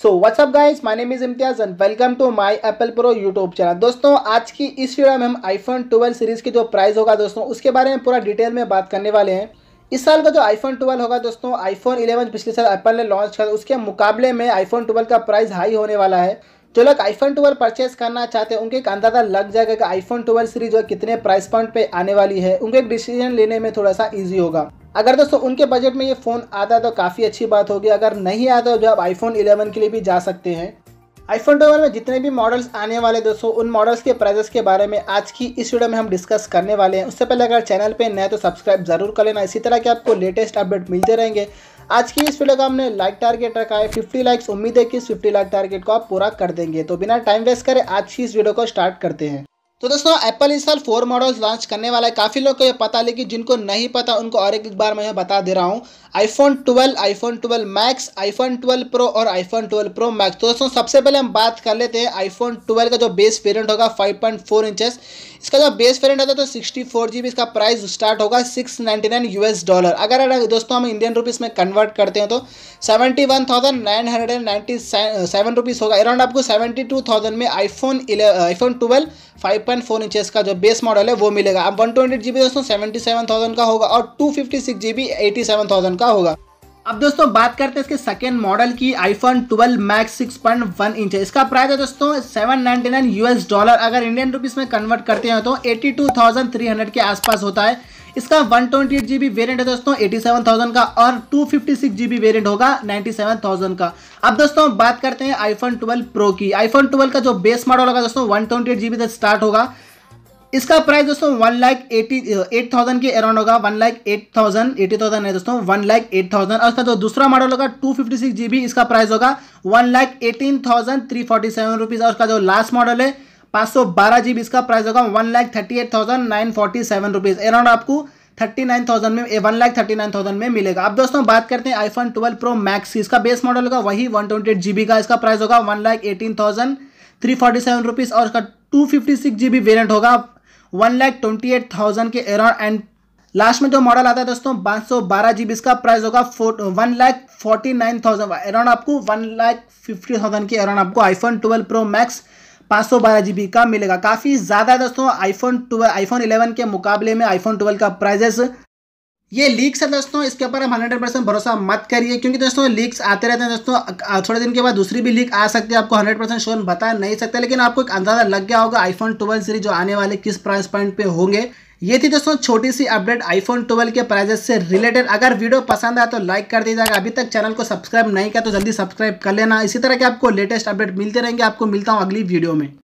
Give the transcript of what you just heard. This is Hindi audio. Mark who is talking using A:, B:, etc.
A: so what's up guys my name is Imtiaz and welcome to my Apple Pro YouTube channel दोस्तों आज की इस वीडियो में हम आईफोन 12 सीरीज की जो प्राइस होगा दोस्तों उसके बारे में पूरा डिटेल में बात करने वाले हैं इस साल का जो आईफोन 12 होगा दोस्तों आईफोन 11 पिछले साल एप्पल ने लॉन्च किया उसके मुकाबले में आईफोन ट्वेल्व का प्राइस हाई होने वाला है जो लोग आईफोन ट्वेल्व परचेज करना चाहते हैं उनके एक अंदाजा लग जाएगा कि आईफोन ट्वेल्व सीरीज जो कितने प्राइस पॉइंट पे आने वाली है उनको एक डिसीजन लेने में थोड़ा सा ईजी होगा अगर दोस्तों उनके बजट में ये फ़ोन आता तो काफ़ी अच्छी बात होगी अगर नहीं आता तो आप आईफोन 11 के लिए भी जा सकते हैं आईफोन ट्वेल्व में जितने भी मॉडल्स आने वाले दोस्तों उन मॉडल्स के प्राइजेस के बारे में आज की इस वीडियो में हम डिस्कस करने वाले हैं उससे पहले अगर चैनल पे नए तो सब्सक्राइब जरूर कर लेना इसी तरह के आपको लेटेस्ट अपडेट मिलते रहेंगे आज की इस वीडियो का हमने लाइक टारगेट रखा है फिफ्टी लाइक्स उम्मीद है कि इस फिफ्टी लाख टारगेट को आप पूरा कर देंगे तो बिना टाइम वेस्ट करें आज की इस वीडियो को स्टार्ट करते हैं तो दोस्तों एप्पल इस साल फोर मॉडल्स लॉन्च करने वाला है काफ़ी लोग को ये पता लेकिन जिनको नहीं पता उनको और एक बार मैं बता दे रहा हूँ iPhone 12, iPhone 12 Max iPhone 12 Pro और आईफोन 12 प्रो मैक्स तो दोस्तों सबसे पहले हम बात कर लेते हैं आईफोन 12 का जो बेस वेरिएंट होगा 5.4 पॉइंट इसका जो बेस वेरिएंट होता है तो सिक्सटी फोर इसका प्राइस स्टार्ट होगा सिक्स यूएस डॉलर अगर दोस्तों हम इंडियन रुपीज़ में कन्वर्ट करते हैं तो seventy one thousand nine hundred and ninety seven rupees होगा अराउंड आपको सेवेंटी टू थाउजेंड में iPhone iPhone twelve five point four inches का जो बेस मॉडल है वो मिलेगा अब वन ट्वेंटी जीबी दोस्तों सेवेंटी सेवन थाउजेंड का होगा और two fifty six GB eighty seven thousand का होगा अब दोस्तों बात करते हैं इसके सेकेंड मॉडल की आईफोन 12 मैक्स 6.1 इंच है इसका प्राइस है दोस्तों 799 यूएस डॉलर अगर इंडियन रुपीस में कन्वर्ट करते हैं तो 82,300 के आसपास होता है इसका one twenty eight GB variant है दोस्तों एटी सेवन थाउजेंड का और two fifty six GB variant होगा नाइन्टी सेवन थाउजेंड का अब दोस्तों बात करते हैं आईफोन ट्वेल्व प्रो की आईफोन ट्वेल्व का जो बेस मॉडल होगा दोस्तों one twenty eight GB start होगा इसका प्राइस दोस्तों one lakh eighty eight thousand के अराउंड होगा one lakh eight thousand eighty thousand है दोस्तों वन लाख एट थाउजेंड और इसका जो दूसरा मॉडल होगा टू फिफ्टी सिक्स जीबी इसका प्राइस होगा one lakh eighteen thousand three forty seven rupees और उसका जो लास्ट मॉडल है पाँच सौ बारह जीबी इसका प्राइस होगा one lakh thirty eight thousand nine forty seven rupees around आपको थर्टी नाइन थाउजेंड में one lakh thirty nine thousand में मिलेगा अब दोस्तों बात करते हैं आईफोन ट्वेल्व प्रो मैक्स इसका बेस मॉडल होगा वही वन ट्वेंटी एट जीबी का इसका प्राइस होगा one lakh eighteen thousand three forty seven rupees और इसका two fifty six G B variant होगा one lakh twenty eight thousand के अराउंड एंड लास्ट में जो मॉडल आता है दोस्तों पाँच सौ बारह जी बी इसका प्राइस होगा one lakh forty nine thousand around आपको वन लाख फिफ्टी थाउजेंड के अराउंड आपको आईफोन ट्वेल्व प्रो मैक्स पाँच सौ बारह जी का मिलेगा काफ़ी ज़्यादा दोस्तों आईफोन ट्वेल्व आईफोन इलेवन के मुकाबले में आईफोन ट्वेल्व का प्राइजेस ये लीक्स है दोस्तों इसके ऊपर हम हंड्रेड परसेंट भरोसा मत करिए क्योंकि दोस्तों लीक्स आते रहते हैं दोस्तों थोड़े दिन के बाद दूसरी भी लीक आ सकती है आपको हंड्रेड परसेंट शोन बता नहीं सकते लेकिन आपको एक अंदाजा लग गया होगा आईफोन ट्वेल्व सीरीज जो आने वाले किस प्राइस पॉइंट पे होंगे ये थी दोस्तों छोटी सी अपडेट आईफोन ट्वेल्व के प्राइजेस से रिलेटेड अगर वीडियो पसंद आया तो लाइक कर दीजिएगा अभी तक चैनल को सब्सक्राइब नहीं किया तो जल्दी सब्सक्राइब कर लेना इसी तरह के आपको लेटेस्ट अपडेट मिलते रहेंगे आपको मिलता हूँ अगली वीडियो में